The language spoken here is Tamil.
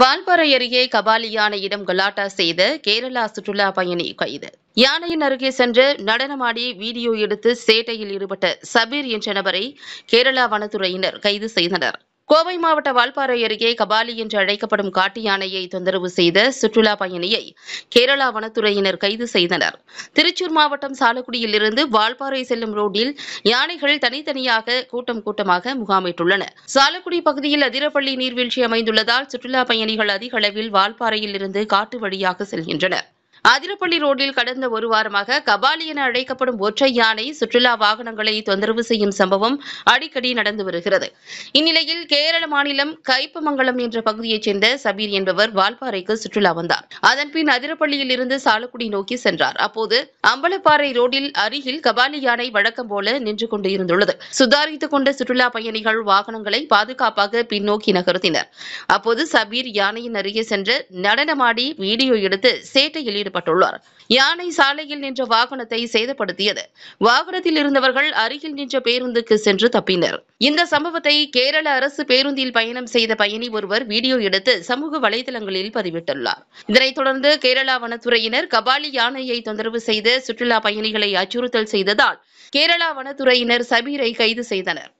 வால்பாறை அருகே கபாலி யானையிடம் கலாட்டா செய்த கேரளா சுற்றுலா பயணி கைது யானையின் அருகே சென்று நடனமாடி வீடியோ எடுத்து சேட்டையில் ஈடுபட்ட சபீர் என்ற நபரை கேரளா வனத்துறையினர் கைது செய்தனர் கோவை மாவட்ட வால்பாறை அருகே கபாலி என்று அழைக்கப்படும் காட்டு யானையை தொந்தரவு செய்த சுற்றுலா பயணியை கேரளா வனத்துறையினர் கைது செய்தனர் திருச்சூர் மாவட்டம் சாலக்குடியில் இருந்து வால்பாறை செல்லும் ரோட்டில் யானைகள் தனித்தனியாக கூட்டம் கூட்டமாக முகாமிட்டுள்ளன சாலக்குடி பகுதியில் அதிரப்பள்ளி நீர்வீழ்ச்சி அமைந்துள்ளதால் சுற்றுலா பயணிகள் அதிக அளவில் வால்பாறையில் இருந்து காட்டு வழியாக செல்கின்றனர் ஆதிரப்பள்ளி ரோட்டில் கடந்த ஒரு வாரமாக கபாலி என அழைக்கப்படும் ஒற்றை யானை சுற்றுலா வாகனங்களை தொந்தரவு செய்யும் சம்பவம் அடிக்கடி நடந்து வருகிறது இந்நிலையில் கேரள மாநிலம் கைப்பமங்கலம் என்ற பகுதியைச் சேர்ந்த சபீர் என்பவர் வால்பாறைக்கு சுற்றுலா வந்தார் அதன்பின் அதிரப்பள்ளியில் இருந்து சாலக்குடி நோக்கி சென்றார் அப்போது அம்பலப்பாறை ரோட்டில் அருகில் கபாலி யானை வழக்கம் போல நின்று கொண்டு இருந்துள்ளது சுதாரித்துக் கொண்ட சுற்றுலா பயணிகள் வாகனங்களை பாதுகாப்பாக பின்னோக்கி நகர்த்தினர் அப்போது சபீர் யானையின் அருகே சென்று நடனமாடி வீடியோ எடுத்து சேட்டையில் ஈடுபட்டார் ஈடுபட்டுள்ளார் யானை சாலையில் நின்ற வாகனத்தை சேதப்படுத்தியது வாகனத்தில் இருந்தவர்கள் அருகில் நின்ற பேருந்துக்கு சென்று தப்பினர் இந்த சம்பவத்தை கேரள அரசு பேருந்தில் பயணம் செய்த பயணி ஒருவர் வீடியோ எடுத்து சமூக வலைதளங்களில் பதிவிட்டுள்ளார் இதனைத் தொடர்ந்து கேரளா வனத்துறையினர் கபாலி யானையை தொந்தரவு செய்து சுற்றுலா பயணிகளை அச்சுறுத்தல் செய்ததால் கேரளா வனத்துறையினர் சபீரை கைது செய்தனர்